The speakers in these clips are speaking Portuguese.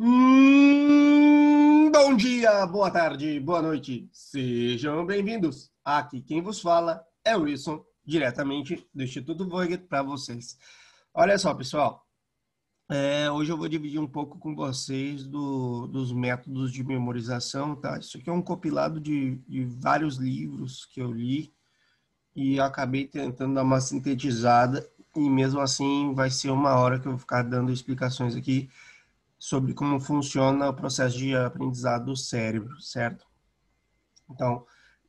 Hum, bom dia, boa tarde, boa noite. Sejam bem-vindos. Aqui quem vos fala é o Wilson, diretamente do Instituto Voigt para vocês. Olha só, pessoal. É, hoje eu vou dividir um pouco com vocês do, dos métodos de memorização, tá? Isso aqui é um compilado de, de vários livros que eu li e eu acabei tentando dar uma sintetizada e mesmo assim vai ser uma hora que eu vou ficar dando explicações aqui sobre como funciona o processo de aprendizado do cérebro, certo? Então,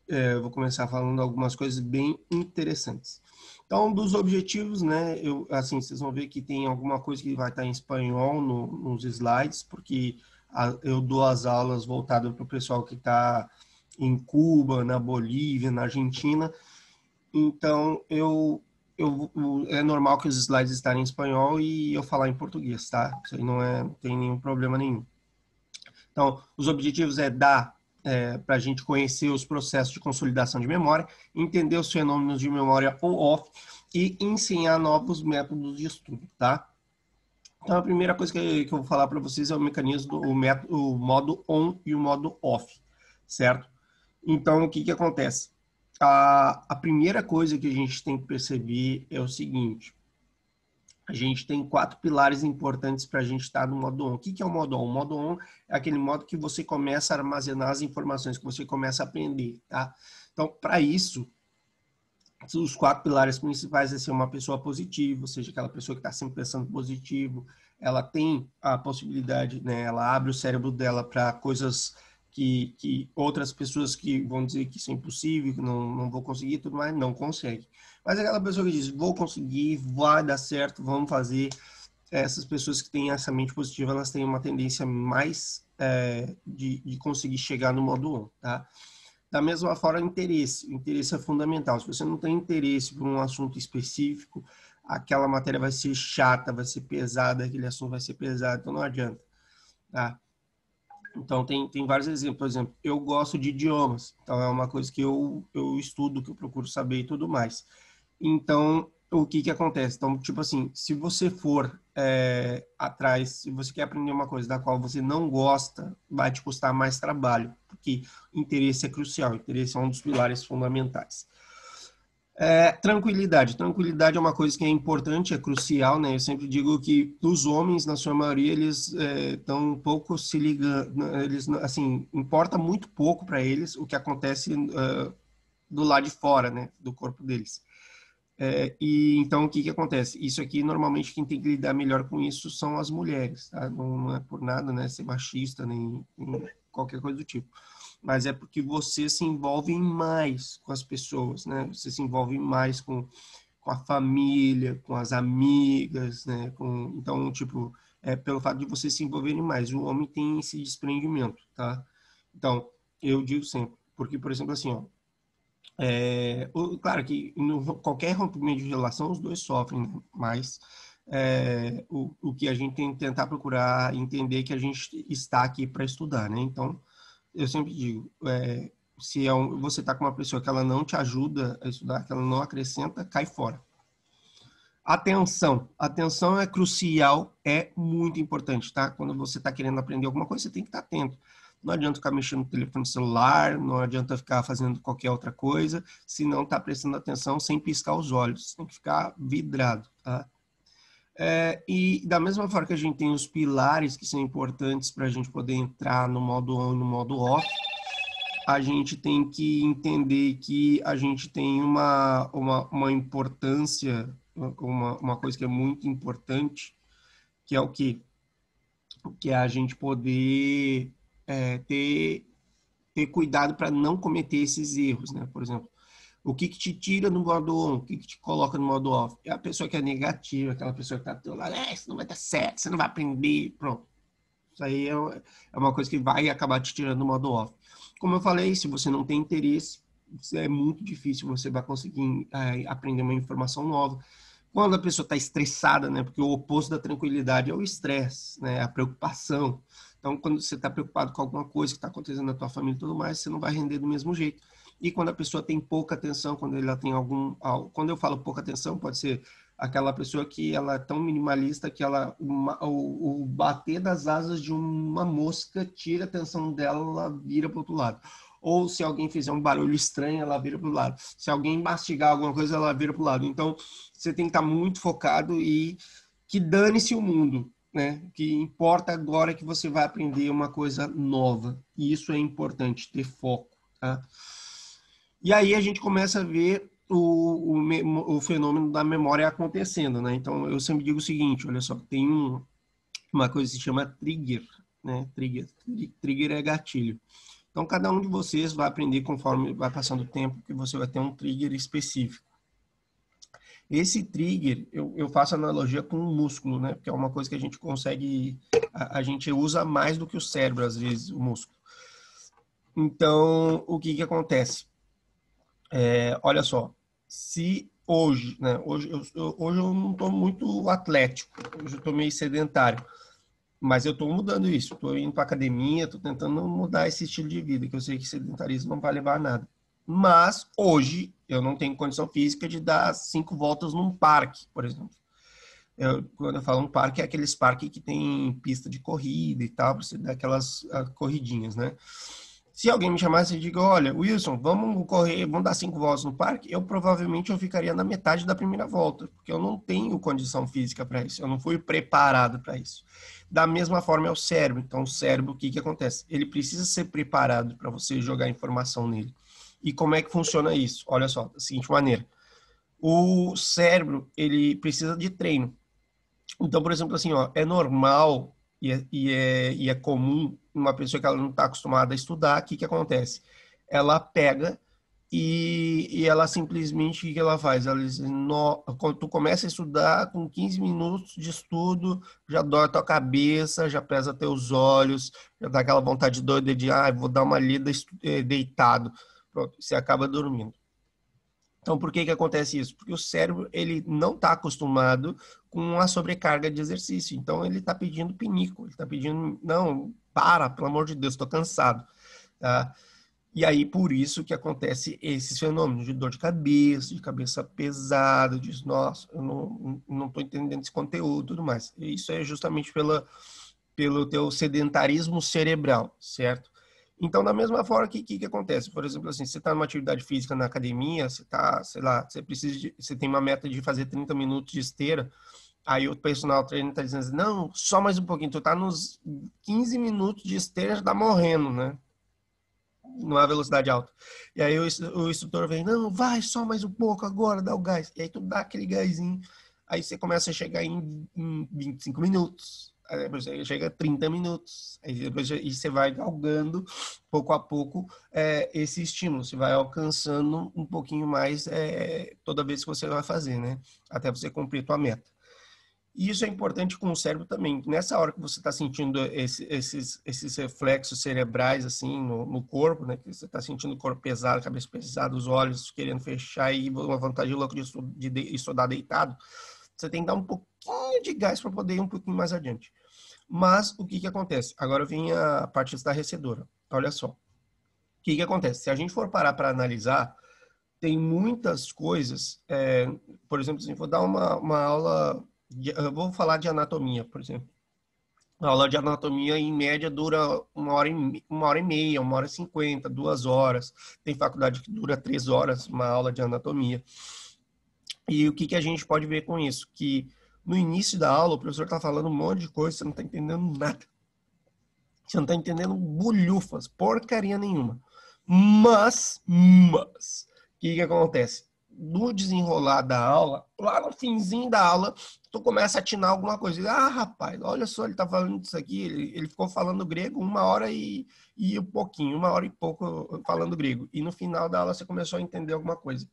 é, eu vou começar falando algumas coisas bem interessantes. Então, um dos objetivos, né, eu, assim, vocês vão ver que tem alguma coisa que vai estar em espanhol no, nos slides, porque a, eu dou as aulas voltadas para o pessoal que está em Cuba, na Bolívia, na Argentina. Então, eu eu, é normal que os slides estarem em espanhol e eu falar em português, tá? Isso aí não, é, não tem nenhum problema nenhum. Então, os objetivos é dar é, para a gente conhecer os processos de consolidação de memória, entender os fenômenos de memória on-off e ensinar novos métodos de estudo, tá? Então, a primeira coisa que, que eu vou falar para vocês é o mecanismo, o, método, o modo on e o modo off, certo? Então, o que, que acontece? a, a primeira coisa que a gente tem que perceber é o seguinte: a gente tem quatro pilares importantes para a gente estar no modo on. O que, que é o modo on? O modo on é aquele modo que você começa a armazenar as informações, que você começa a aprender, tá? Então, para isso, os quatro pilares principais é ser uma pessoa positiva, ou seja, aquela pessoa que está sempre pensando positivo, ela tem a possibilidade, né? Ela abre o cérebro dela para coisas que, que outras pessoas que vão dizer que isso é impossível, que não, não vou conseguir tudo mais, não consegue. Mas é aquela pessoa que diz, vou conseguir, vai dar certo, vamos fazer. Essas pessoas que têm essa mente positiva, elas têm uma tendência mais é, de, de, conseguir chegar no modo 1, tá? Da mesma forma, interesse. O interesse é fundamental. Se você não tem interesse por um assunto específico, aquela matéria vai ser chata, vai ser pesada, aquele assunto vai ser pesado, então não adianta, tá? Então, tem, tem vários exemplos. Por exemplo, eu gosto de idiomas. Então, é uma coisa que eu, eu estudo, que eu procuro saber e tudo mais. Então, o que que acontece? Então, tipo assim, se você for é, atrás, se você quer aprender uma coisa da qual você não gosta, vai te custar mais trabalho, porque interesse é crucial, interesse é um dos pilares fundamentais. É, tranquilidade. Tranquilidade é uma coisa que é importante, é crucial, né? Eu sempre digo que os homens, na sua maioria, eles estão é, um pouco se ligando, eles, assim, importa muito pouco para eles o que acontece uh, do lado de fora, né? Do corpo deles. É, e então o que que acontece? Isso aqui normalmente quem tem que lidar melhor com isso são as mulheres, tá? Não, não é por nada, né? Ser machista nem, nem qualquer coisa do tipo mas é porque você se envolve mais com as pessoas, né? Você se envolve mais com, com a família, com as amigas, né? Com, então, tipo, é pelo fato de você se envolverem mais. O homem tem esse desprendimento, tá? Então, eu digo sempre, porque, por exemplo, assim, ó, é, claro que no, qualquer rompimento de relação, os dois sofrem, né? mas é, o, o que a gente tem que tentar procurar entender que a gente está aqui para estudar, né? Então, eu sempre digo, é, se é um, você está com uma pessoa que ela não te ajuda a estudar, que ela não acrescenta, cai fora. Atenção. Atenção é crucial, é muito importante, tá? Quando você está querendo aprender alguma coisa, você tem que estar tá atento. Não adianta ficar mexendo no telefone celular, não adianta ficar fazendo qualquer outra coisa, se não está prestando atenção sem piscar os olhos. Tem que ficar vidrado, tá? É, e da mesma forma que a gente tem os pilares que são importantes para a gente poder entrar no modo on e no modo off, a gente tem que entender que a gente tem uma, uma, uma importância, uma, uma coisa que é muito importante, que é o quê? Que é a gente poder é, ter, ter cuidado para não cometer esses erros, né? Por exemplo, o que, que te tira no modo on? O que, que te coloca no modo off? É a pessoa que é negativa, aquela pessoa que tá te teu lado, é, isso não vai dar certo, você não vai aprender, pronto. Isso aí é, é uma coisa que vai acabar te tirando do modo off. Como eu falei, se você não tem interesse, é muito difícil você vai conseguir é, aprender uma informação nova. Quando a pessoa está estressada, né? Porque o oposto da tranquilidade é o estresse, né? A preocupação. Então, quando você está preocupado com alguma coisa que está acontecendo na tua família e tudo mais, você não vai render do mesmo jeito e quando a pessoa tem pouca atenção, quando ela tem algum, quando eu falo pouca atenção, pode ser aquela pessoa que ela é tão minimalista que ela uma, o, o, bater das asas de uma mosca tira a atenção dela, ela vira para outro lado. Ou se alguém fizer um barulho estranho, ela vira para o lado. Se alguém mastigar alguma coisa, ela vira para o lado. Então, você tem que estar tá muito focado e que dane-se o mundo, né? Que importa agora é que você vai aprender uma coisa nova. E isso é importante ter foco, tá? E aí a gente começa a ver o, o, o, fenômeno da memória acontecendo, né? Então, eu sempre digo o seguinte, olha só, tem um, uma coisa que se chama trigger, né? Trigger, trigger é gatilho. Então, cada um de vocês vai aprender conforme vai passando o tempo que você vai ter um trigger específico. Esse trigger, eu, eu faço analogia com o músculo, né? Porque é uma coisa que a gente consegue, a, a gente usa mais do que o cérebro, às vezes, o músculo. Então, o que que acontece? É, olha só, se hoje, né, hoje, eu, hoje eu não estou muito atlético, hoje eu estou meio sedentário, mas eu estou mudando isso, estou indo para academia, estou tentando mudar esse estilo de vida, que eu sei que sedentarismo não vai levar a nada. Mas hoje eu não tenho condição física de dar cinco voltas num parque, por exemplo. Eu, quando eu falo um parque, é aqueles parques que tem pista de corrida e tal, para você dar aquelas ah, corridinhas, né? Se alguém me chamasse e diga, olha, Wilson, vamos correr, vamos dar cinco voltas no parque, eu provavelmente eu ficaria na metade da primeira volta, porque eu não tenho condição física para isso, eu não fui preparado para isso. Da mesma forma é o cérebro. Então, o cérebro, o que, que acontece? Ele precisa ser preparado para você jogar informação nele. E como é que funciona isso? Olha só, da seguinte maneira. O cérebro, ele precisa de treino. Então, por exemplo, assim, ó, é normal e é, e é, e é comum uma pessoa que ela não está acostumada a estudar, o que, que acontece? Ela pega e, e ela simplesmente, o que ela faz? Ela diz, no, quando tu começa a estudar, com 15 minutos de estudo, já dói tua cabeça, já pesa teus olhos, já dá aquela vontade doida de, ah, vou dar uma lida eh, deitado. Pronto, você acaba dormindo. Então, por que que acontece isso? Porque o cérebro, ele não está acostumado com a sobrecarga de exercício. Então, ele está pedindo pinico, ele está pedindo, não, para, pelo amor de Deus, estou cansado. Tá? E aí, por isso que acontece esses fenômenos de dor de cabeça, de cabeça pesada, de nossa, eu não, não entendendo esse conteúdo tudo mais. E isso é justamente pela, pelo teu sedentarismo cerebral, certo? Então, da mesma forma, o que, que, que, acontece? Por exemplo, assim, você está numa atividade física na academia, você está, sei lá, você precisa de, você tem uma meta de fazer 30 minutos de esteira, aí o personal trainer está dizendo assim, não, só mais um pouquinho, tu está nos 15 minutos de esteira, já está morrendo, né? Numa velocidade alta. E aí o, o instrutor vem, não, vai só mais um pouco agora, dá o gás. E aí tu dá aquele gásinho, aí você começa a chegar em, em 25 minutos, é, aí depois chega a 30 minutos, aí depois e você vai galgando pouco a pouco é, esse estímulo, você vai alcançando um pouquinho mais é, toda vez que você vai fazer, né? Até você cumprir a tua meta. E isso é importante com o cérebro também. Nessa hora que você está sentindo esse, esses, esses reflexos cerebrais assim no, no corpo, né? Que você está sentindo o corpo pesado, a cabeça pesada, os olhos querendo fechar e uma vantagem louca de, de, de estudar deitado. Você tem que dar um pouquinho de gás para poder ir um pouquinho mais adiante. Mas o que, que acontece? Agora vem a parte estarrecedora. Então, olha só. O que, que acontece? Se a gente for parar para analisar, tem muitas coisas. É, por exemplo, assim, vou dar uma, uma aula. De, vou falar de anatomia, por exemplo. A aula de anatomia, em média, dura uma hora e, uma hora e meia, uma hora e cinquenta, duas horas. Tem faculdade que dura três horas, uma aula de anatomia. E o que, que a gente pode ver com isso? Que no início da aula, o professor está falando um monte de coisa, você não está entendendo nada. Você não está entendendo bolhufas, porcaria nenhuma. Mas, mas, o que, que acontece? No desenrolar da aula, lá no finzinho da aula, tu começa a atinar alguma coisa. Ah, rapaz, olha só, ele tá falando isso aqui. Ele, ele ficou falando grego uma hora e, e um pouquinho, uma hora e pouco falando grego. E no final da aula você começou a entender alguma coisa.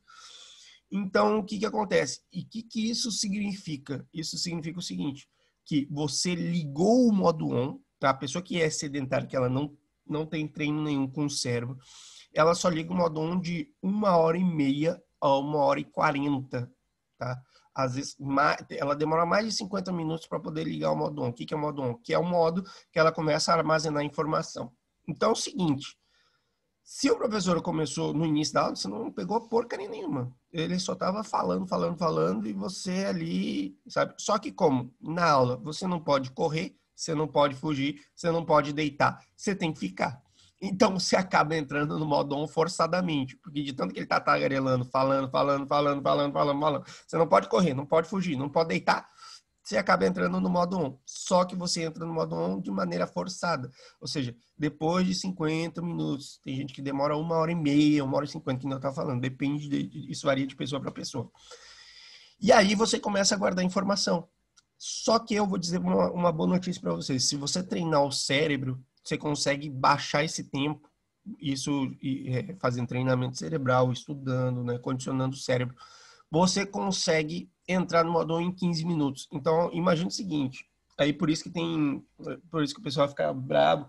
Então, o que, que acontece? E o que, que isso significa? Isso significa o seguinte, que você ligou o modo on, tá? A pessoa que é sedentária, que ela não, não tem treino nenhum com o cérebro, ela só liga o modo on de uma hora e meia a uma hora e quarenta, tá? Às vezes, ela demora mais de 50 minutos para poder ligar o modo on. O que, que é o modo on? Que é o modo que ela começa a armazenar informação. Então, é o seguinte, se o professor começou no início da aula, você não pegou porcaria nenhuma. Ele só estava falando, falando, falando, e você ali, sabe? Só que como na aula você não pode correr, você não pode fugir, você não pode deitar, você tem que ficar. Então você acaba entrando no modo on forçadamente, porque de tanto que ele está tagarelando, falando, falando, falando, falando, falando, falando, você não pode correr, não pode fugir, não pode deitar, você acaba entrando no modo on. Só que você entra no modo on de maneira forçada. Ou seja, depois de 50 minutos, tem gente que demora uma hora e meia, uma hora e cinquenta, que não está falando. Depende, de, isso varia de pessoa para pessoa. E aí você começa a guardar informação. Só que eu vou dizer uma, uma boa notícia para vocês. Se você treinar o cérebro, você consegue baixar esse tempo. Isso é, fazendo treinamento cerebral, estudando, né, condicionando o cérebro você consegue entrar no modo em 15 minutos. Então, imagine o seguinte, aí por isso que tem, por isso que o pessoal fica bravo,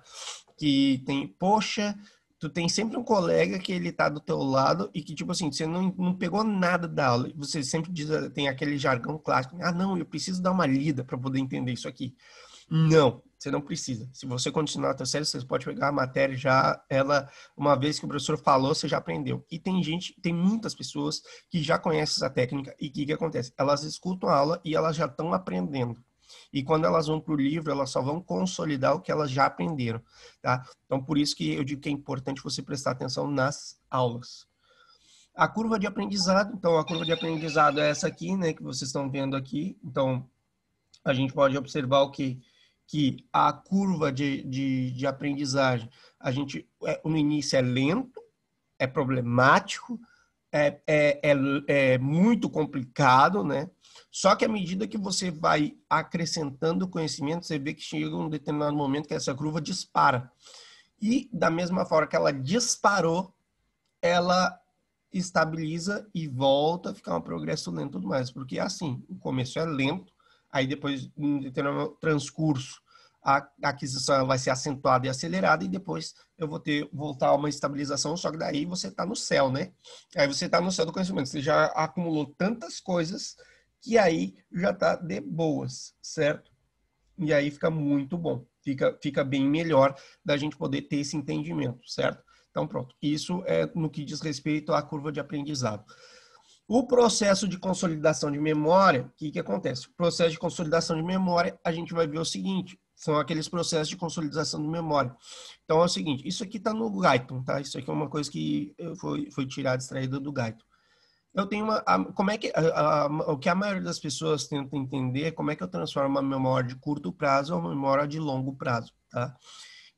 que tem, poxa, tu tem sempre um colega que ele tá do teu lado e que, tipo assim, você não, não pegou nada da aula. Você sempre diz, tem aquele jargão clássico, ah, não, eu preciso dar uma lida para poder entender isso aqui. Não, você não precisa. Se você continuar a terceira, você pode pegar a matéria já, ela, uma vez que o professor falou, você já aprendeu. E tem gente, tem muitas pessoas que já conhecem essa técnica e o que, que acontece? Elas escutam a aula e elas já estão aprendendo. E quando elas vão para o livro, elas só vão consolidar o que elas já aprenderam, tá? Então, por isso que eu digo que é importante você prestar atenção nas aulas. A curva de aprendizado, então, a curva de aprendizado é essa aqui, né, que vocês estão vendo aqui. Então, a gente pode observar o que que a curva de, de, de aprendizagem, a gente, é, no início é lento, é problemático, é, é, é, é, muito complicado, né? Só que à medida que você vai acrescentando conhecimento, você vê que chega um determinado momento que essa curva dispara. E da mesma forma que ela disparou, ela estabiliza e volta a ficar um progresso lento e tudo mais. Porque é assim, o começo é lento, aí depois, em determinado transcurso, a aquisição vai ser acentuada e acelerada e depois eu vou ter voltar a uma estabilização, só que daí você está no céu, né? Aí você está no céu do conhecimento, você já acumulou tantas coisas que aí já está de boas, certo? E aí fica muito bom, fica, fica bem melhor da gente poder ter esse entendimento, certo? Então pronto, isso é no que diz respeito à curva de aprendizado. O processo de consolidação de memória, o que, que acontece? O processo de consolidação de memória, a gente vai ver o seguinte, são aqueles processos de consolidação de memória. Então é o seguinte, isso aqui está no Gaiton, tá? Isso aqui é uma coisa que foi, foi tirada, extraída do Gaiton. Eu tenho uma, a, como é que, a, a, o que a maioria das pessoas tenta entender é como é que eu transformo uma memória de curto prazo a uma memória de longo prazo, tá?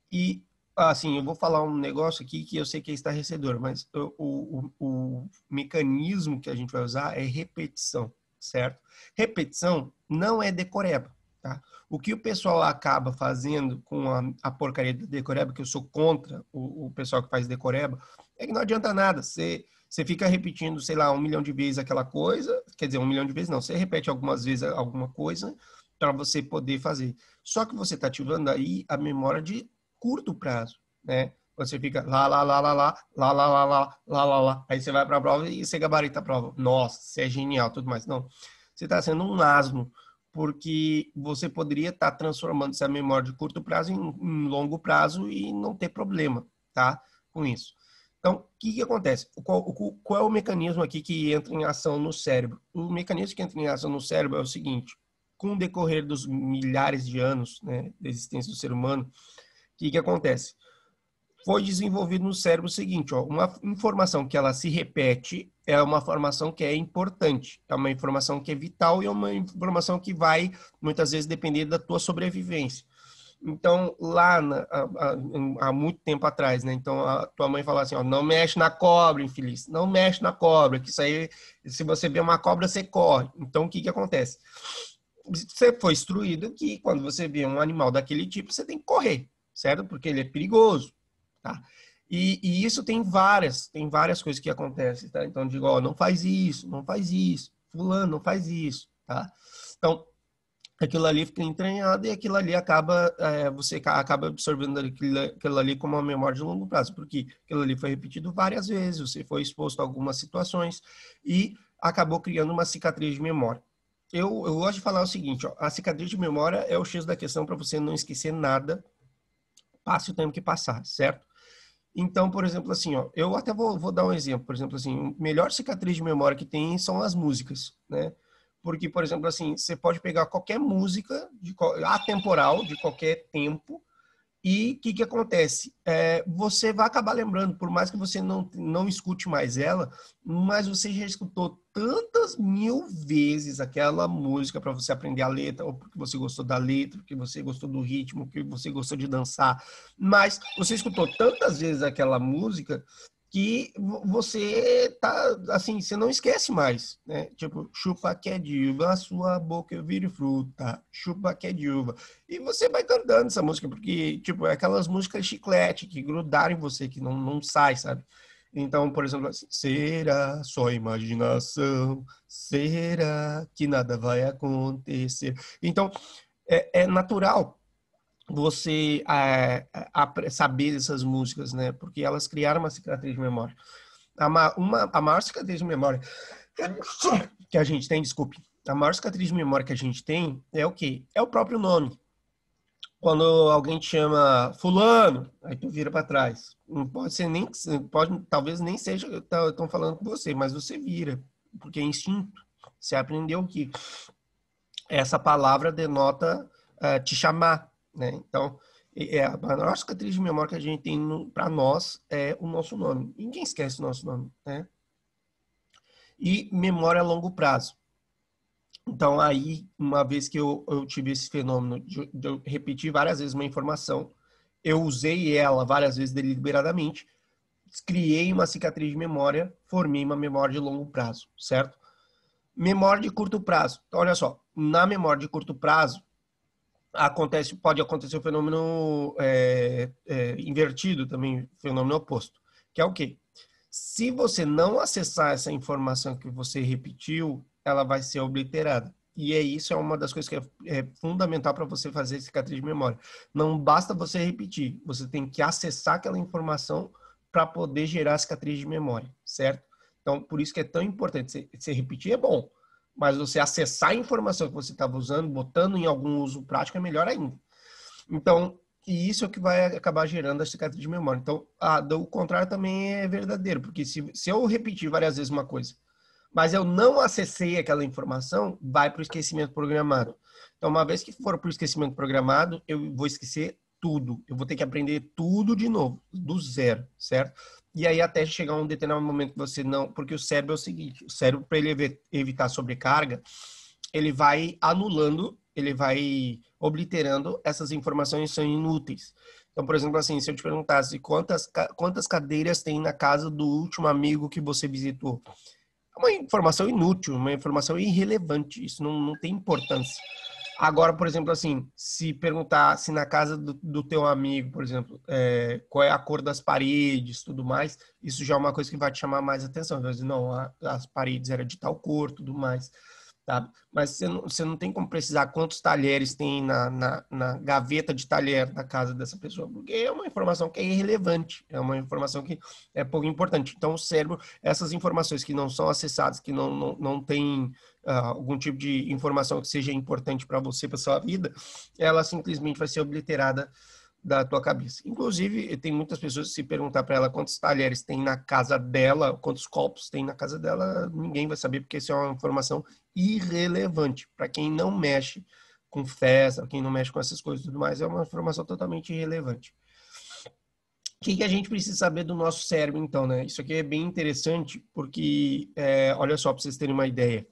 E assim, eu vou falar um negócio aqui que eu sei que é estarrecedor, mas o, o, o mecanismo que a gente vai usar é repetição, certo? Repetição não é decoreba, tá? O que o pessoal acaba fazendo com a, a porcaria da decoreba, que eu sou contra o, o pessoal que faz decoreba, é que não adianta nada. Você, você fica repetindo, sei lá, um milhão de vezes aquela coisa, quer dizer, um milhão de vezes não, você repete algumas vezes alguma coisa para você poder fazer. Só que você está ativando aí a memória de curto prazo, né? Você fica lá, lá, lá, lá, lá, lá, lá, lá, lá, lá, lá, lá. Aí você vai para a prova e você gabarita a prova. Nossa, você é genial, tudo mais. Não, você está sendo um asno, porque você poderia estar tá transformando essa memória de curto prazo em, em longo prazo e não ter problema, tá? Com isso. Então, o que, que acontece? Qual, qual, é o mecanismo aqui que entra em ação no cérebro? O mecanismo que entra em ação no cérebro é o seguinte: com o decorrer dos milhares de anos né, da existência do ser humano, que, que acontece? Foi desenvolvido no cérebro o seguinte: ó, uma informação que ela se repete é uma informação que é importante, é uma informação que é vital e é uma informação que vai, muitas vezes, depender da tua sobrevivência. Então, lá na, há, há, muito tempo atrás, né? Então, a tua mãe falava assim, ó, não mexe na cobra, infeliz. Não mexe na cobra, que isso aí, se você vê uma cobra, você corre. Então, o que que acontece? Você foi instruído que quando você vê um animal daquele tipo, você tem que correr certo? Porque ele é perigoso, tá? E, e isso tem várias, tem várias coisas que acontecem, tá? Então, digo, ó, não faz isso, não faz isso, fulano, não faz isso, tá? Então, aquilo ali fica entranhado e aquilo ali acaba, é, você acaba absorvendo aquilo, aquilo, ali como uma memória de longo prazo, porque aquilo ali foi repetido várias vezes, você foi exposto a algumas situações e acabou criando uma cicatriz de memória. Eu, eu gosto de falar o seguinte, ó, a cicatriz de memória é o X da questão para você não esquecer nada passe o tempo que passar, certo? Então, por exemplo, assim, ó, eu até vou, vou dar um exemplo. Por exemplo, assim, a melhor cicatriz de memória que tem são as músicas, né? Porque, por exemplo, assim, você pode pegar qualquer música de, atemporal, de qualquer tempo, e o que, que acontece? É, você vai acabar lembrando, por mais que você não, não escute mais ela, mas você já escutou tantas mil vezes aquela música para você aprender a letra, ou porque você gostou da letra, porque você gostou do ritmo, porque você gostou de dançar. Mas você escutou tantas vezes aquela música que você tá assim, você não esquece mais, né? Tipo, chupa que é diva, uva, sua boca viro fruta, chupa que é diva. E você vai cantando essa música, porque, tipo, é aquelas músicas chiclete que grudaram em você, que não, não sai, sabe? Então, por exemplo, assim, será só imaginação? Será que nada vai acontecer? Então, é, é natural você é, é, a, saber essas músicas, né? Porque elas criaram uma cicatriz de memória. A, ma, uma, a maior cicatriz de memória que a gente tem, desculpe, a maior cicatriz de memória que a gente tem é o quê? É o próprio nome. Quando alguém te chama fulano, aí tu vira para trás. Não pode ser nem, pode, talvez nem seja estão falando com você, mas você vira, porque é instinto. Você aprendeu que essa palavra denota uh, te chamar, né? Então, é a maior cicatriz de memória que a gente tem para nós é o nosso nome. Ninguém esquece o nosso nome, né? E memória a longo prazo. Então, aí, uma vez que eu, eu tive esse fenômeno de, de eu repetir várias vezes uma informação, eu usei ela várias vezes deliberadamente, criei uma cicatriz de memória, formei uma memória de longo prazo, certo? Memória de curto prazo. Então, olha só, na memória de curto prazo, acontece, pode acontecer o fenômeno é, é, invertido também, fenômeno oposto, que é o quê? Se você não acessar essa informação que você repetiu, ela vai ser obliterada. E é isso, é uma das coisas que é, é fundamental para você fazer cicatriz de memória. Não basta você repetir, você tem que acessar aquela informação para poder gerar cicatriz de memória, certo? Então, por isso que é tão importante. você se repetir é bom, mas você acessar a informação que você estava usando, botando em algum uso prático, é melhor ainda. Então, e isso é o que vai acabar gerando a cicatriz de memória. Então, a, o contrário também é verdadeiro, porque se, se eu repetir várias vezes uma coisa, mas eu não acessei aquela informação, vai para o esquecimento programado. Então, uma vez que for para o esquecimento programado, eu vou esquecer tudo. Eu vou ter que aprender tudo de novo, do zero, certo? E aí até chegar um determinado momento que você não, porque o cérebro é o seguinte, o cérebro para ele evitar sobrecarga, ele vai anulando, ele vai obliterando essas informações que são inúteis. Então, por exemplo, assim, se eu te perguntasse quantas quantas cadeiras tem na casa do último amigo que você visitou, é uma informação inútil, uma informação irrelevante, isso não, não tem importância. Agora, por exemplo, assim, se perguntar se na casa do, do teu amigo, por exemplo, é, qual é a cor das paredes, tudo mais, isso já é uma coisa que vai te chamar mais atenção. Vai dizer, não, a, as paredes eram de tal cor, tudo mais sabe? Mas você não, você não tem como precisar quantos talheres tem na, na, na gaveta de talher da casa dessa pessoa, porque é uma informação que é irrelevante, é uma informação que é pouco importante. Então, o cérebro, essas informações que não são acessadas, que não, não, não tem uh, algum tipo de informação que seja importante para você, para sua vida, ela simplesmente vai ser obliterada da tua cabeça. Inclusive, tem muitas pessoas que se perguntar para ela quantos talheres tem na casa dela, quantos copos tem na casa dela, ninguém vai saber, porque isso é uma informação irrelevante. Para quem não mexe com festa, quem não mexe com essas coisas e tudo mais, é uma informação totalmente irrelevante. O que, que, a gente precisa saber do nosso cérebro, então, né? Isso aqui é bem interessante, porque, é, olha só, para vocês terem uma ideia.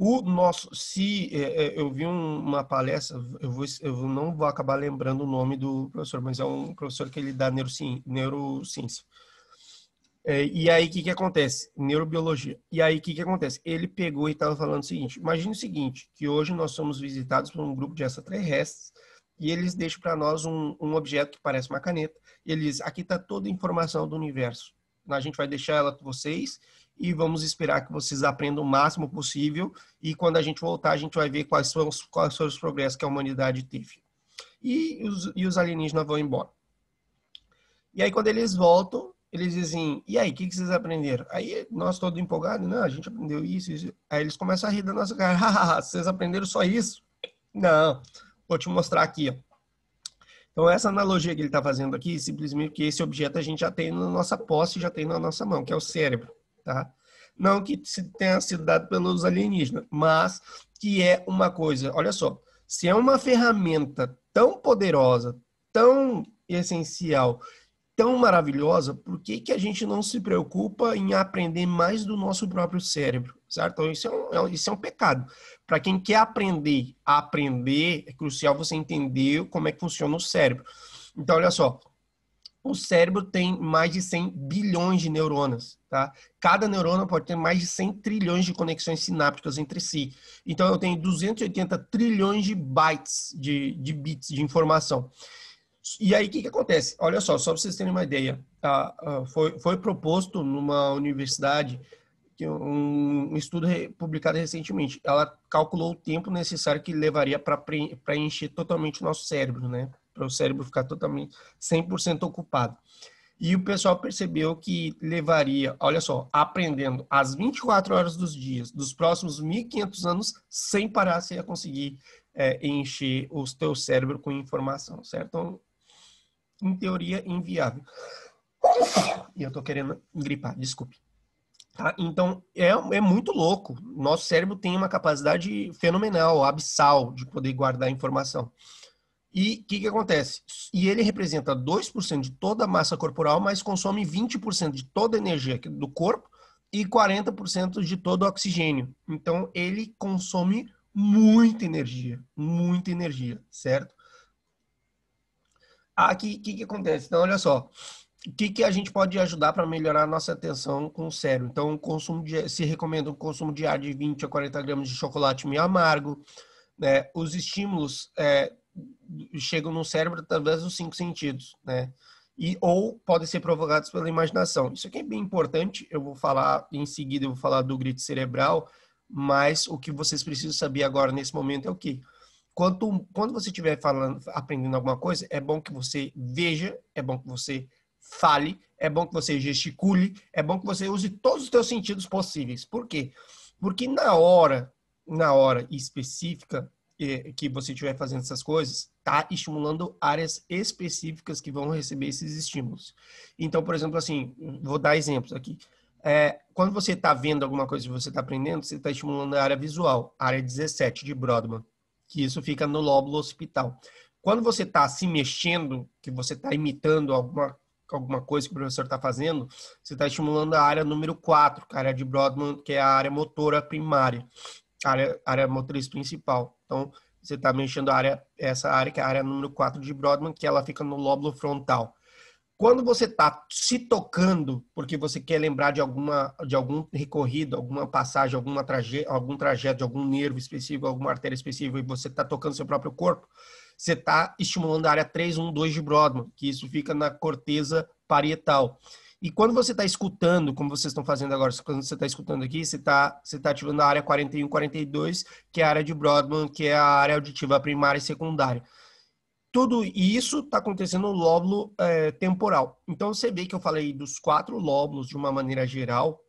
O nosso, se é, é eu vi uma palestra, eu, vou, eu não vou acabar lembrando o nome do professor, mas é um professor que ele dá neurociência. neurociência. É, e aí, o que, que acontece? Neurobiologia. E aí, o que, que acontece? Ele pegou e estava falando o seguinte: imagine o seguinte, que hoje nós somos visitados por um grupo de extraterrestres e eles deixam para nós um, um, objeto que parece uma caneta. eles, aqui está toda a informação do universo. A gente vai deixar ela para vocês e vamos esperar que vocês aprendam o máximo possível e quando a gente voltar a gente vai ver quais foram os, quais foram os progressos que a humanidade teve. E os, e os alienígenas vão embora. E aí quando eles voltam, eles dizem, e aí, o que, que, vocês aprenderam? Aí nós todos empolgados, não, a gente aprendeu isso, isso. Aí eles começam a rir da nossa cara, vocês aprenderam só isso? Não, vou te mostrar aqui, ó. Então, essa analogia que ele está fazendo aqui, simplesmente que esse objeto a gente já tem na nossa posse, já tem na nossa mão, que é o cérebro tá? Não que tenha sido dado pelos alienígenas, mas que é uma coisa, olha só, se é uma ferramenta tão poderosa, tão essencial, tão maravilhosa, por que, que a gente não se preocupa em aprender mais do nosso próprio cérebro? Certo? Então, isso é um, é isso é um pecado. Para quem quer aprender a aprender, é crucial você entender como é que funciona o cérebro. Então, olha só, o cérebro tem mais de 100 bilhões de neuronas, tá? Cada neurônio pode ter mais de 100 trilhões de conexões sinápticas entre si. Então, eu tenho 280 trilhões de bytes, de, de bits de informação. E aí, o que, que acontece? Olha só, só para vocês terem uma ideia, tá? Ah, foi, foi proposto numa universidade um estudo publicado recentemente. Ela calculou o tempo necessário que levaria para preencher totalmente o nosso cérebro, né? para o cérebro ficar totalmente 100% ocupado. E o pessoal percebeu que levaria, olha só, aprendendo as 24 horas dos dias, dos próximos 1.500 anos, sem parar, você ia conseguir é, encher o teu cérebro com informação, certo? Então, em teoria, inviável. E eu tô querendo gripar, desculpe. Tá? Então, é, é muito louco. Nosso cérebro tem uma capacidade fenomenal, abissal, de poder guardar informação. E o que, que acontece? E ele representa 2% de toda a massa corporal, mas consome 20% de toda a energia do corpo e 40% de todo o oxigênio. Então, ele consome muita energia, muita energia, certo? Aqui, ah, o que, que acontece? Então, olha só. O que, que a gente pode ajudar para melhorar a nossa atenção com o cérebro? Então, o consumo de, se recomenda um consumo diário de 20 a 40 gramas de chocolate meio amargo, né? Os estímulos é, chegam no cérebro através dos cinco sentidos, né? E, ou podem ser provocados pela imaginação. Isso aqui é bem importante, eu vou falar em seguida, eu vou falar do grito cerebral, mas o que vocês precisam saber agora nesse momento é o que? Quando, quando você estiver falando, aprendendo alguma coisa, é bom que você veja, é bom que você fale, é bom que você gesticule, é bom que você use todos os seus sentidos possíveis. Por quê? Porque na hora, na hora específica, que você estiver fazendo essas coisas, está estimulando áreas específicas que vão receber esses estímulos. Então, por exemplo, assim, vou dar exemplos aqui. É, quando você está vendo alguma coisa que você está aprendendo, você está estimulando a área visual, a área 17 de Brodmann, que isso fica no lóbulo occipital. Quando você está se mexendo, que você está imitando alguma, alguma coisa que o professor está fazendo, você está estimulando a área número 4, que é a área de Brodmann, que é a área motora primária área, área motriz principal. Então, você está mexendo a área, essa área, que é a área número 4 de Brodmann, que ela fica no lóbulo frontal. Quando você está se tocando, porque você quer lembrar de, alguma, de algum recorrido, alguma passagem, alguma traje, algum trajeto, de algum nervo específico, alguma artéria específica, e você está tocando seu próprio corpo, você está estimulando a área 312 de Brodmann, que isso fica na corteza parietal. E quando você está escutando, como vocês estão fazendo agora, quando você está escutando aqui, você está você tá ativando a área 41, 42, que é a área de Broadband, que é a área auditiva primária e secundária. Tudo isso está acontecendo no lóbulo é, temporal. Então, você vê que eu falei dos quatro lóbulos de uma maneira geral,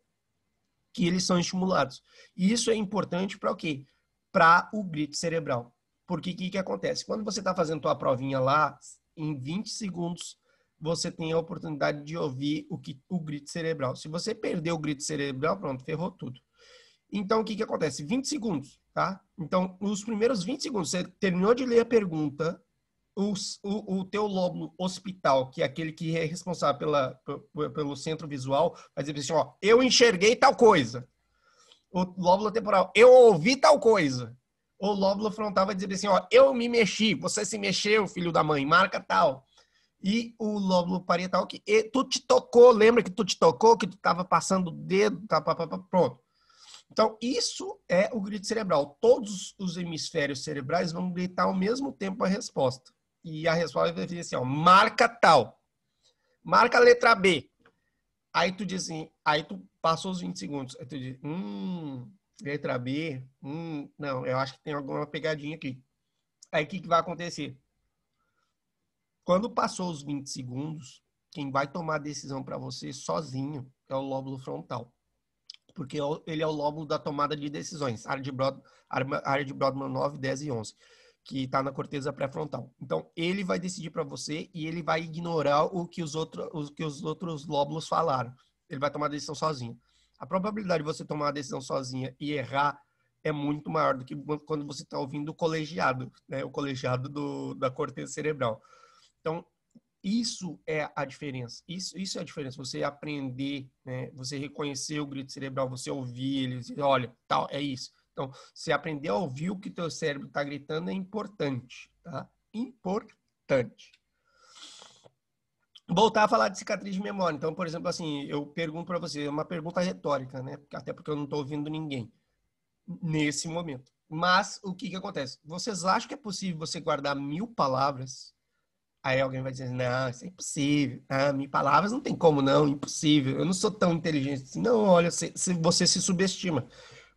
que eles são estimulados. E isso é importante para o quê? Para o grito cerebral. Porque o que, que acontece? Quando você está fazendo tua provinha lá, em 20 segundos você tem a oportunidade de ouvir o, que, o grito cerebral. Se você perder o grito cerebral, pronto, ferrou tudo. Então, o que, que acontece? 20 segundos, tá? Então, nos primeiros 20 segundos, você terminou de ler a pergunta, o, o, o teu lóbulo hospital, que é aquele que é responsável pela, pelo centro visual, vai dizer assim, ó, eu enxerguei tal coisa. O lóbulo temporal, eu ouvi tal coisa. O lóbulo frontal vai dizer assim, ó, eu me mexi, você se mexeu, filho da mãe, marca tal e o lóbulo parietal que e, tu te tocou, lembra que tu te tocou, que tu estava passando o dedo, tá, pá, pá, pá, pronto. Então, isso é o grito cerebral. Todos os hemisférios cerebrais vão gritar ao mesmo tempo a resposta. E a resposta vai vir assim, ó, marca tal. Marca a letra B. Aí tu diz assim, aí tu passou os 20 segundos, aí tu diz, hum, letra B, hum, não, eu acho que tem alguma pegadinha aqui. Aí o que, que vai acontecer? Quando passou os 20 segundos, quem vai tomar a decisão para você sozinho é o lóbulo frontal. Porque é ele é o lóbulo da tomada de decisões, área de, Brod, área de Brodmann 9, 10 e 11, que está na corteza pré-frontal. Então, ele vai decidir para você e ele vai ignorar o que, os outro, o que os outros lóbulos falaram. Ele vai tomar a decisão sozinho. A probabilidade de você tomar a decisão sozinha e errar é muito maior do que quando você está ouvindo o colegiado, né? o colegiado do, da corteza cerebral. Então, isso é a diferença. Isso, isso é a diferença. Você aprender, né? você reconhecer o grito cerebral, você ouvir ele, dizer, olha, tal, é isso. Então, você aprender a ouvir o que teu cérebro está gritando é importante, tá? Importante. Voltar a falar de cicatriz de memória. Então, por exemplo, assim, eu pergunto para você, é uma pergunta retórica, né? Até porque eu não estou ouvindo ninguém nesse momento. Mas o que, que acontece? Vocês acham que é possível você guardar mil palavras Aí alguém vai dizer, não, isso é impossível. Ah, minhas palavras não tem como, não, impossível. Eu não sou tão inteligente assim. Não, olha, se, se você se subestima.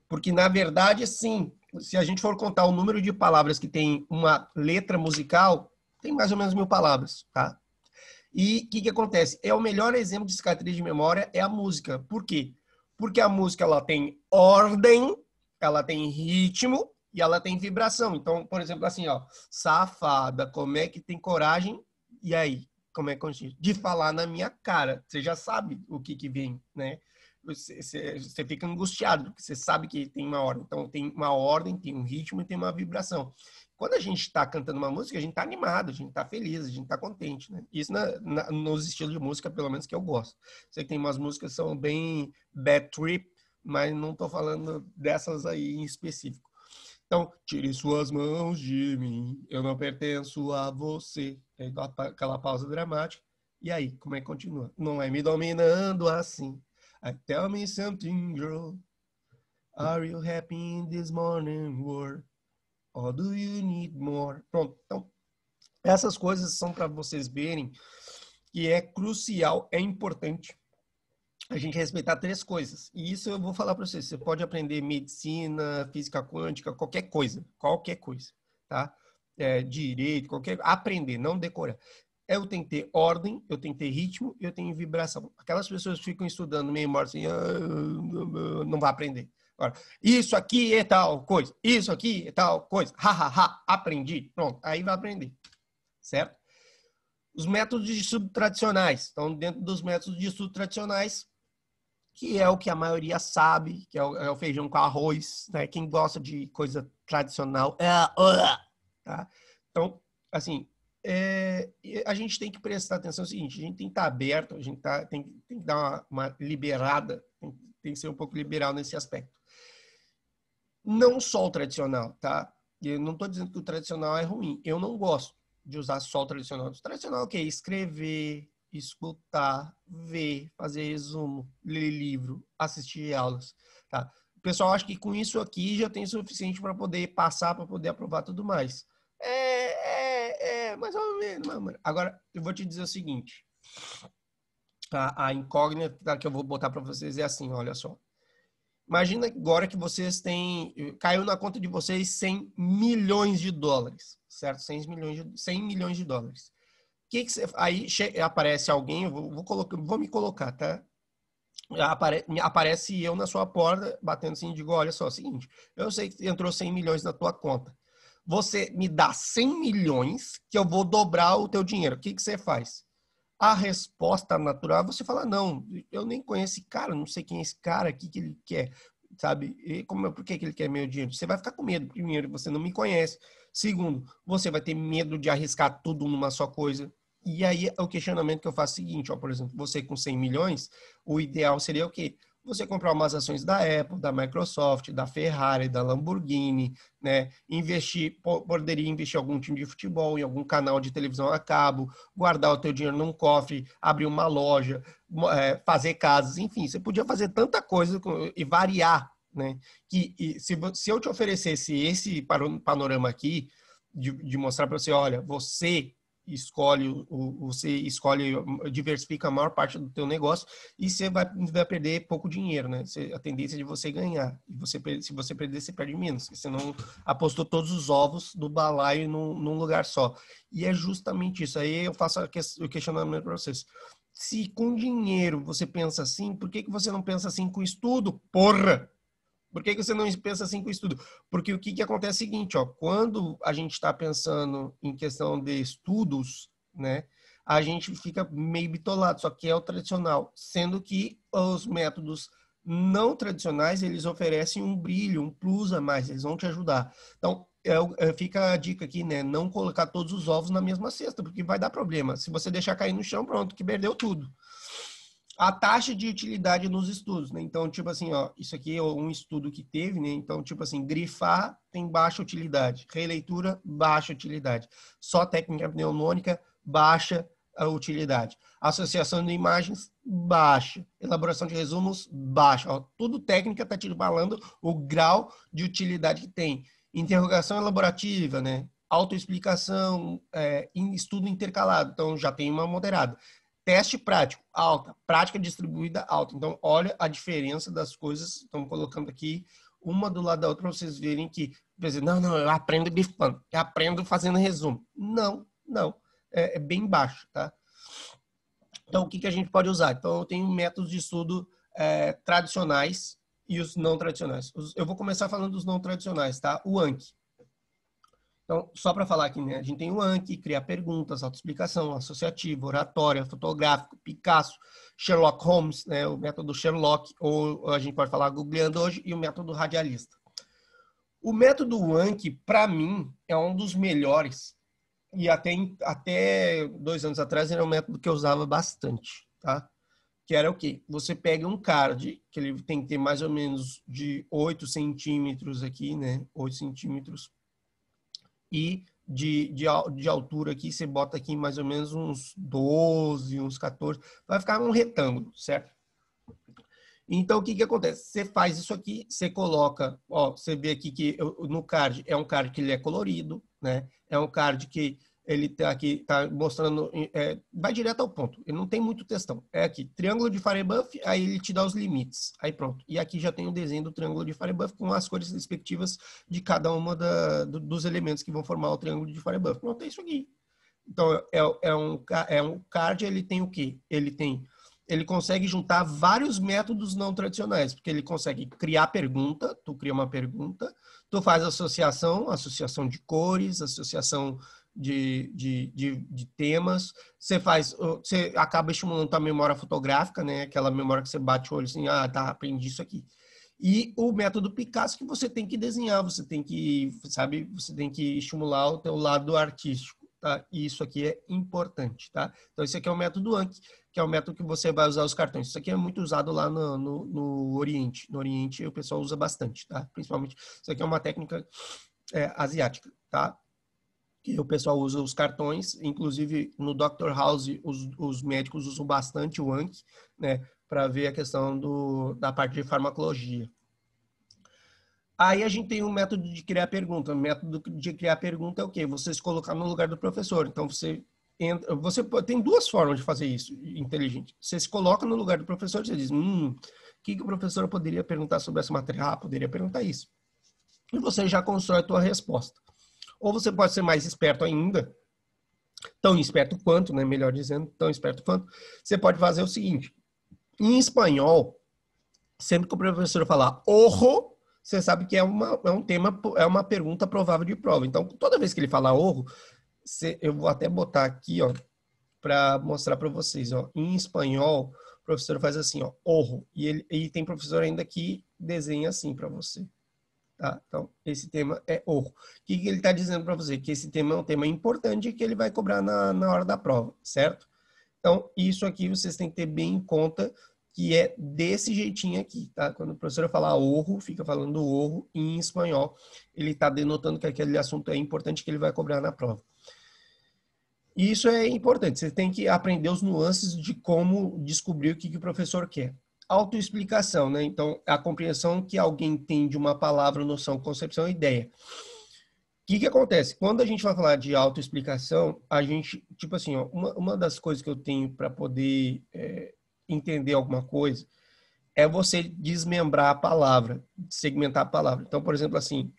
Porque, na verdade, sim, se a gente for contar o número de palavras que tem uma letra musical, tem mais ou menos mil palavras, tá? E o que, que acontece? É o melhor exemplo de cicatriz de memória é a música. Por quê? Porque a música ela tem ordem, ela tem ritmo, e ela tem vibração. Então, por exemplo, assim, ó, safada, como é que tem coragem? E aí, como é que consiste? De falar na minha cara. Você já sabe o que que vem, né? Você, você, você, fica angustiado, porque você sabe que tem uma ordem. Então, tem uma ordem, tem um ritmo e tem uma vibração. Quando a gente está cantando uma música, a gente está animado, a gente está feliz, a gente está contente. Né? Isso na, na, nos estilos de música, pelo menos, que eu gosto. Sei que tem umas músicas que são bem bad trip, mas não estou falando dessas aí em específico. Então, tire suas mãos de mim, eu não pertenço a você. É igual aquela pausa dramática. E aí, como é que continua? Não é me dominando assim. I tell me something, girl. Are you happy in this morning world? Or do you need more? Pronto. Então, essas coisas são para vocês verem que é crucial, é importante a gente respeitar três coisas. E isso eu vou falar para vocês. Você pode aprender medicina, física quântica, qualquer coisa, qualquer coisa, tá? É, direito, qualquer aprender, não decorar. Eu tenho que ter ordem, eu tenho que ter ritmo, eu tenho vibração. Aquelas pessoas que ficam estudando meio assim, ah, não vai aprender. Agora, isso aqui é tal coisa, isso aqui é tal coisa, ha, ha, ha, aprendi, pronto, aí vai aprender, certo? Os métodos de estudo tradicionais, então dentro dos métodos de estudo tradicionais, que é o que a maioria sabe, que é o, é o feijão com arroz, né? Quem gosta de coisa tradicional é tá? Então, assim, é, a gente tem que prestar atenção no seguinte, a gente tem que estar tá aberto, a gente tá, tem, tem, que dar uma, uma liberada, tem, tem, que ser um pouco liberal nesse aspecto. Não só o tradicional, tá? Eu não estou dizendo que o tradicional é ruim, eu não gosto de usar só o tradicional. O tradicional é o quê? Escrever, escutar, ver, fazer resumo, ler livro, assistir aulas, tá? O pessoal acha que com isso aqui já tem suficiente para poder passar, para poder aprovar tudo mais. É, é, é, mais ou menos, mano. Agora, eu vou te dizer o seguinte. A, a incógnita que eu vou botar para vocês é assim, olha só. Imagina agora que vocês têm. Caiu na conta de vocês 100 milhões de dólares, certo? 100 milhões de, 100 milhões de dólares. Que que aí che, aparece alguém, vou, vou, colocar, vou me colocar, tá? Apare, aparece eu na sua porta, batendo assim, digo, olha só, é o seguinte, eu sei que entrou 100 milhões na tua conta. Você me dá 100 milhões que eu vou dobrar o teu dinheiro. O que, que você faz? A resposta natural é você falar, não, eu nem conheço esse cara, não sei quem é esse cara, o que, que ele quer sabe? E como, por que, que ele quer meu dinheiro? Você vai ficar com medo, primeiro, você não me conhece. Segundo, você vai ter medo de arriscar tudo numa só coisa. E aí o questionamento que eu faço é o seguinte, ó, por exemplo, você com 100 milhões, o ideal seria o quê? Você comprar umas ações da Apple, da Microsoft, da Ferrari, da Lamborghini, né? Investir, poderia investir em algum time de futebol, em algum canal de televisão a cabo, guardar o teu dinheiro num cofre, abrir uma loja, é, fazer casas, enfim, você podia fazer tanta coisa e variar, né? Que e se, se eu te oferecesse esse panorama aqui, de, de mostrar para você, olha, você escolhe, o, você escolhe, diversifica a maior parte do teu negócio e você vai, vai perder pouco dinheiro, né? Você, a tendência é de você ganhar. E você, se você perder, você perde menos. Você não apostou todos os ovos do balaio num, num lugar só. E é justamente isso. Aí eu faço o questionamento para vocês. Se com dinheiro você pensa assim, por que, que você não pensa assim com estudo? Porra! Por que, que você não pensa assim com o estudo? Porque o que, que acontece é o seguinte, ó, quando a gente está pensando em questão de estudos, né, a gente fica meio bitolado, só que é o tradicional, sendo que os métodos não tradicionais, eles oferecem um brilho, um plus a mais, eles vão te ajudar. Então, é, é fica a dica aqui, né? Não colocar todos os ovos na mesma cesta, porque vai dar problema. Se você deixar cair no chão, pronto, que perdeu tudo a taxa de utilidade nos estudos, né? Então, tipo assim, ó, isso aqui é um estudo que teve, né? Então, tipo assim, grifar tem baixa utilidade, releitura, baixa utilidade. Só técnica mnemônica, baixa a utilidade. Associação de imagens, baixa. Elaboração de resumos, baixa. Ó, tudo técnica está te falando o grau de utilidade que tem. Interrogação elaborativa, né? Autoexplicação, é, estudo intercalado. Então, já tem uma moderada. Teste prático, alta. Prática distribuída, alta. Então, olha a diferença das coisas. Estamos colocando aqui uma do lado da outra para vocês verem que, por exemplo, não, não, eu aprendo bifando, eu aprendo fazendo resumo. Não, não. É, é, bem baixo, tá? Então, o que, que a gente pode usar? Então, eu tenho métodos de estudo é, tradicionais e os não tradicionais. eu vou começar falando dos não tradicionais, tá? O Anki. Então, só para falar aqui, né? a gente tem o Anki, criar perguntas, autoexplicação, associativa, oratória, fotográfico, Picasso, Sherlock Holmes, né? o método Sherlock, ou a gente pode falar googleando hoje, e o método radialista. O método Anki, para mim, é um dos melhores, e até, até dois anos atrás era um método que eu usava bastante, tá? Que era o quê? Você pega um card, que ele tem que ter mais ou menos de 8 centímetros aqui, né? 8 centímetros e de, de, de, altura aqui, você bota aqui mais ou menos uns 12, uns 14, vai ficar um retângulo, certo? Então, o que, que acontece? Você faz isso aqui, você coloca, ó, você vê aqui que eu, no card é um card que ele é colorido, né? É um card que ele está aqui, está mostrando, é, vai direto ao ponto, ele não tem muito testão. É aqui, triângulo de Fairbuff, aí ele te dá os limites, aí pronto. E aqui já tem o desenho do triângulo de Fairbuff com as cores respectivas de cada uma da, do, dos elementos que vão formar o triângulo de Fairbuff. Não tem é isso aqui. Então, é, é, é um, é um card, ele tem o quê? Ele tem, ele consegue juntar vários métodos não tradicionais, porque ele consegue criar pergunta, tu cria uma pergunta, tu faz associação, associação de cores, associação de, de, de, de, temas. Você faz, você acaba estimulando a memória fotográfica, né? Aquela memória que você bate o olho assim, ah, tá, aprendi isso aqui. E o método Picasso que você tem que desenhar, você tem que, sabe, você tem que estimular o teu lado artístico, tá? E isso aqui é importante, tá? Então esse aqui é o método Anki, que é o método que você vai usar os cartões. Isso aqui é muito usado lá no, no, no Oriente. No Oriente o pessoal usa bastante, tá? Principalmente, isso aqui é uma técnica é, asiática, tá? que o pessoal usa os cartões, inclusive no Dr. House os, os médicos usam bastante o Anki, né, para ver a questão do, da parte de farmacologia. Aí a gente tem um método de criar pergunta. O método de criar pergunta é o quê? Você se colocar no lugar do professor. Então você entra, você tem duas formas de fazer isso, inteligente. Você se coloca no lugar do professor, e você diz, hum, o que, que o professor poderia perguntar sobre essa matéria? Ah, poderia perguntar isso. E você já constrói a tua resposta. Ou você pode ser mais esperto ainda, tão esperto quanto, né? Melhor dizendo, tão esperto quanto. Você pode fazer o seguinte: em espanhol, sempre que o professor falar orro, você sabe que é, uma, é um tema, é uma pergunta provável de prova. Então, toda vez que ele falar orro, você, eu vou até botar aqui, ó, para mostrar para vocês, ó. Em espanhol, o professor faz assim, ó, orro. E, ele, e tem professor ainda que desenha assim para você. Tá? Então, esse tema é ouro. O que, que ele está dizendo para você? Que esse tema é um tema importante e que ele vai cobrar na, na hora da prova, certo? Então, isso aqui vocês têm que ter bem em conta que é desse jeitinho aqui, tá? Quando o professor falar ouro, fica falando ouro em espanhol. Ele está denotando que aquele assunto é importante que ele vai cobrar na prova. Isso é importante. Você tem que aprender os nuances de como descobrir o que, que o professor quer autoexplicação, né? Então, a compreensão que alguém tem de uma palavra, noção, concepção, ideia. O que, que acontece? Quando a gente vai falar de autoexplicação, a gente, tipo assim, ó, uma, uma das coisas que eu tenho para poder é, entender alguma coisa é você desmembrar a palavra, segmentar a palavra. Então, por exemplo, assim,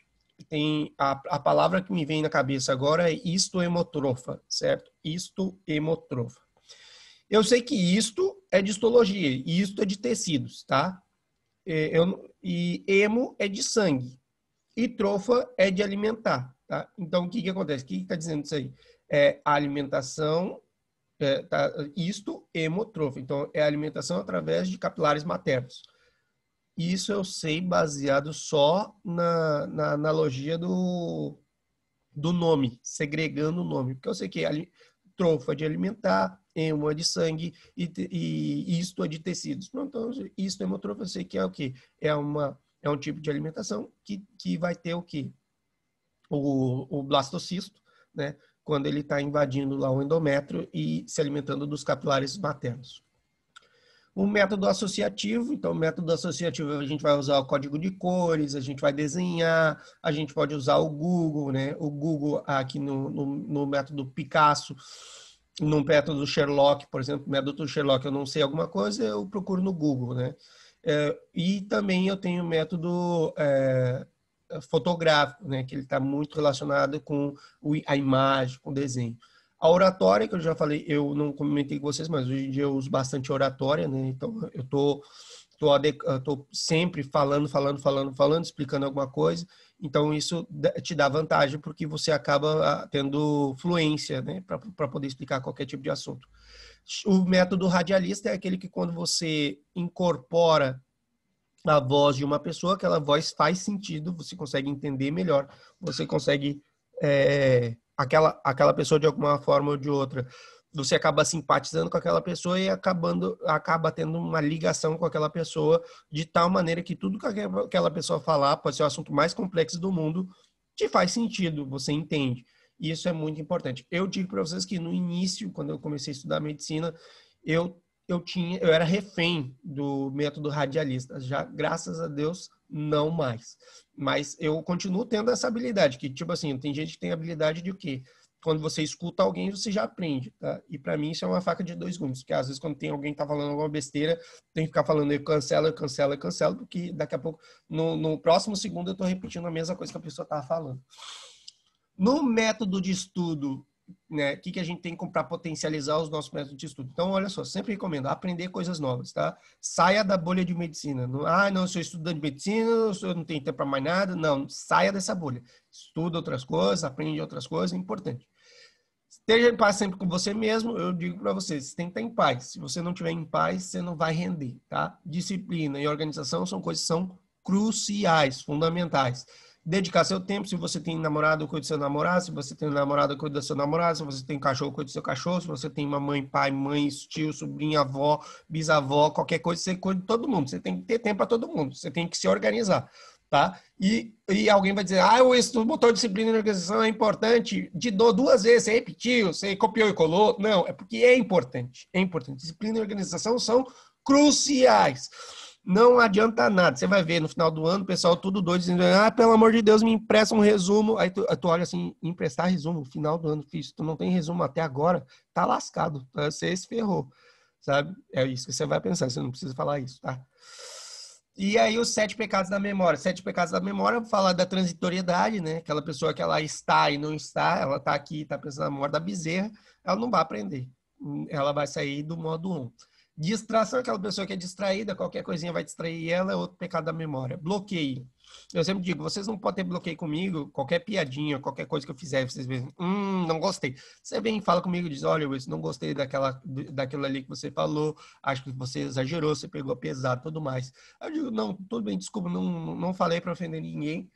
tem a, a palavra que me vem na cabeça agora é isto hemotrofa, certo? Isto hemotrofa. Eu sei que isto é de histologia, e isto é de tecidos, tá? É, eu, e hemo é de sangue, e trofa é de alimentar, tá? Então, o que, que acontece? O que está dizendo isso aí? É a alimentação, é, tá, isto, hemotrofa. Então, é alimentação através de capilares maternos. Isso eu sei baseado só na, na analogia do, do nome, segregando o nome. Porque eu sei que é trofa é de alimentar, em uma de sangue e, e, isto é de tecidos. Então, isto é hemotrofia que é o que é uma é um tipo de alimentação que, que vai ter o que o, o blastocisto, né? Quando ele está invadindo lá o endométrio e se alimentando dos capilares maternos. O método associativo, então, o método associativo, a gente vai usar o código de cores, a gente vai desenhar, a gente pode usar o Google, né? O Google aqui no, no, no método Picasso, num método Sherlock, por exemplo, método Sherlock, eu não sei alguma coisa, eu procuro no Google, né? É, e também eu tenho método é, fotográfico, né? Que ele está muito relacionado com o, a imagem, com o desenho. A oratória, que eu já falei, eu não comentei com vocês, mas hoje em dia eu uso bastante oratória, né? Então eu estou estou tô sempre falando, falando, falando, falando, explicando alguma coisa. Então, isso te dá vantagem porque você acaba ah, tendo fluência né, para poder explicar qualquer tipo de assunto. O método radialista é aquele que, quando você incorpora a voz de uma pessoa, aquela voz faz sentido, você consegue entender melhor, você consegue. É, aquela, aquela pessoa, de alguma forma ou de outra, você acaba simpatizando com aquela pessoa e acabando, acaba tendo uma ligação com aquela pessoa de tal maneira que tudo que aquela pessoa falar pode ser o assunto mais complexo do mundo, te faz sentido, você entende. E isso é muito importante. Eu digo para vocês que no início, quando eu comecei a estudar medicina, eu eu tinha, eu era refém do método radialista. Já, graças a Deus, não mais. Mas eu continuo tendo essa habilidade, que tipo assim, tem gente que tem habilidade de o quê? quando você escuta alguém, você já aprende, tá? E para mim isso é uma faca de dois gumes, porque às vezes quando tem alguém que tá falando alguma besteira, tem que ficar falando, eu cancelo, eu cancelo, eu cancelo, porque daqui a pouco, no, no próximo segundo, eu tô repetindo a mesma coisa que a pessoa tava falando. No método de estudo, né, o que, que a gente tem para potencializar os nossos métodos de estudo? Então, olha só, sempre recomendo aprender coisas novas, tá? Saia da bolha de medicina. Não, ah, não, sou estudante de medicina, eu não tenho tempo para mais nada. Não, saia dessa bolha. Estuda outras coisas, aprende outras coisas, é importante. Esteja em paz sempre com você mesmo. Eu digo para vocês, você tem que estar tá em paz. Se você não tiver em paz, você não vai render, tá? Disciplina e organização são coisas que são cruciais, fundamentais. Dedicar seu tempo, se você tem namorado, cuide do seu namorado, se você tem namorado, cuide do seu namorado, se você tem cachorro, cuide do seu cachorro, se você tem uma mãe, pai, mãe, tio, sobrinha, avó, bisavó, qualquer coisa, você cuida de todo mundo. Você tem que ter tempo para todo mundo, você tem que se organizar. Tá? E, e alguém vai dizer, ah, o estudo motor disciplina e organização é importante, de dou duas vezes, você repetiu, você copiou e colou. Não, é porque é importante, é importante. Disciplina e organização são cruciais. Não adianta nada. Você vai ver no final do ano, o pessoal tudo doido, dizendo, ah, pelo amor de Deus, me empresta um resumo. Aí tu, tu olha assim, emprestar resumo, final do ano, fiz, tu não tem resumo até agora, tá lascado, você se ferrou, sabe? É isso que você vai pensar, você não precisa falar isso, tá? E aí os sete pecados da memória. Sete pecados da memória fala da transitoriedade, né? Aquela pessoa que ela está e não está, ela está aqui, está pensando na memória da bezerra, ela não vai aprender. Ela vai sair do modo 1. Um. Distração é aquela pessoa que é distraída, qualquer coisinha vai distrair ela, é outro pecado da memória. Bloqueio. Eu sempre digo, vocês não podem ter bloqueio comigo, qualquer piadinha, qualquer coisa que eu fizer, vocês veem, hum, não gostei. Você vem e fala comigo e diz, olha, Wilson, não gostei daquela, daquilo ali que você falou, acho que você exagerou, você pegou pesado, tudo mais. Eu digo, não, tudo bem, desculpa, não, não falei para ofender ninguém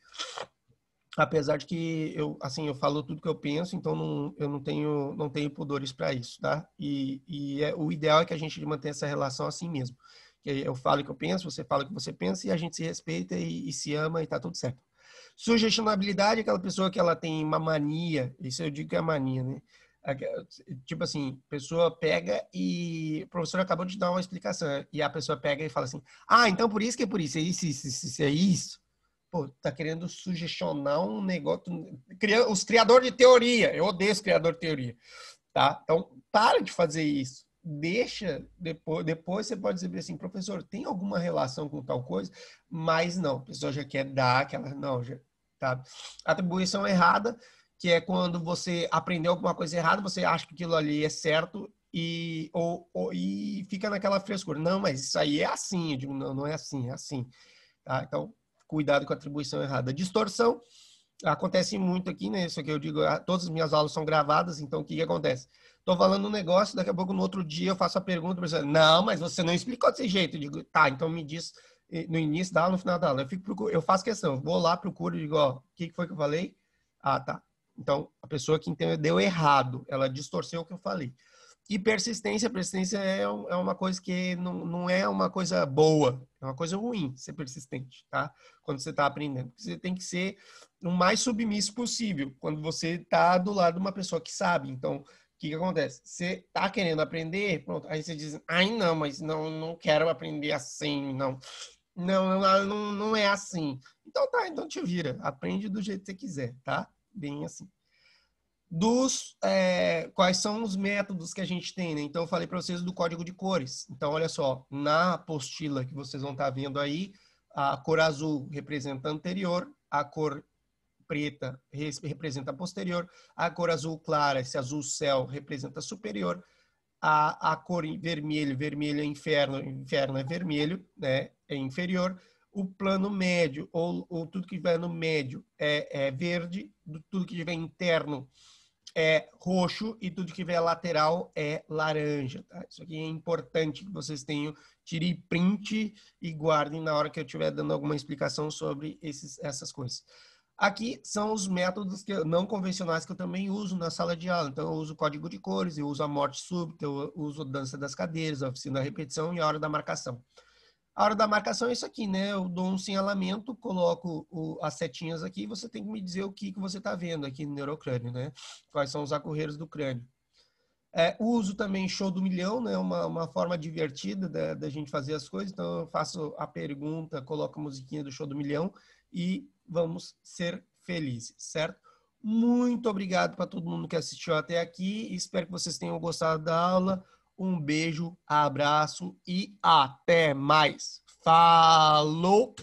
apesar de que eu assim eu falo tudo que eu penso então não, eu não tenho não tenho pudores para isso tá e, e é, o ideal é que a gente mantenha essa relação assim mesmo que eu falo o que eu penso você fala o que você pensa e a gente se respeita e, e se ama e tá tudo certo sugestionabilidade é aquela pessoa que ela tem uma mania isso eu digo que é mania né tipo assim pessoa pega e o professor acabou de dar uma explicação e a pessoa pega e fala assim ah então por isso que é por isso é isso isso, isso é isso pô, tá querendo sugestionar um negócio. Os criadores de teoria, eu odeio os criadores de teoria, tá? Então, para de fazer isso. Deixa, depois, depois você pode dizer assim, professor, tem alguma relação com tal coisa? Mas não, a pessoa já quer dar aquela, não, já, tá? Atribuição errada, que é quando você aprendeu alguma coisa errada, você acha que aquilo ali é certo e, ou, ou e fica naquela frescura. Não, mas isso aí é assim. Eu digo, não, não é assim, é assim. Tá? Então, cuidado com a atribuição errada. Distorção acontece muito aqui, né? Isso que eu digo, ah, todas as minhas aulas são gravadas, então o que, que acontece? Estou falando um negócio, daqui a pouco no outro dia eu faço a pergunta, professor, não, mas você não explicou desse jeito. Eu digo, tá, então me diz eh, no início da aula, no final da aula. Eu, fico, eu faço questão, vou lá, procuro e digo, ó, o que, que foi que eu falei? Ah, tá. Então, a pessoa que entendeu errado, ela distorceu o que eu falei. E persistência, persistência é, é, uma coisa que não, não é uma coisa boa, é uma coisa ruim ser persistente, tá? Quando você está aprendendo. Você tem que ser o mais submisso possível quando você está do lado de uma pessoa que sabe. Então, o que, que acontece? Você está querendo aprender, pronto, aí você diz, ai não, mas não, não quero aprender assim, não. Não, ah, não, não é assim. Então tá, então te vira. Aprende do jeito que você quiser, tá? Bem assim dos é, quais são os métodos que a gente tem. Né? Então, eu falei para vocês do código de cores. Então, olha só, na apostila que vocês vão estar tá vendo aí, a cor azul representa anterior, a cor preta representa posterior, a cor azul clara, esse azul céu, representa superior, a, a cor vermelho, vermelho é inferno, inferno é vermelho, né? é inferior, o plano médio, ou, ou tudo que vai no médio é, é verde, tudo que tiver interno é roxo e tudo que vier lateral é laranja, tá? Isso aqui é importante que vocês tenham, tirem print e guardem na hora que eu estiver dando alguma explicação sobre esses, essas coisas. Aqui são os métodos que, não convencionais que eu também uso na sala de aula. Então, eu uso código de cores, eu uso a morte súbita, eu uso dança das cadeiras, a oficina da repetição e a hora da marcação. A hora da marcação é isso aqui, né? Eu dou um sinalamento, coloco o, as setinhas aqui e você tem que me dizer o que, que você está vendo aqui no neurocrânio, né? Quais são os acorreiros do crânio. É, uso também show do milhão, né? Uma, uma forma divertida da, da, gente fazer as coisas. Então, eu faço a pergunta, coloco a musiquinha do show do milhão e vamos ser felizes, certo? Muito obrigado para todo mundo que assistiu até aqui. Espero que vocês tenham gostado da aula. Um beijo, abraço e até mais. Falou!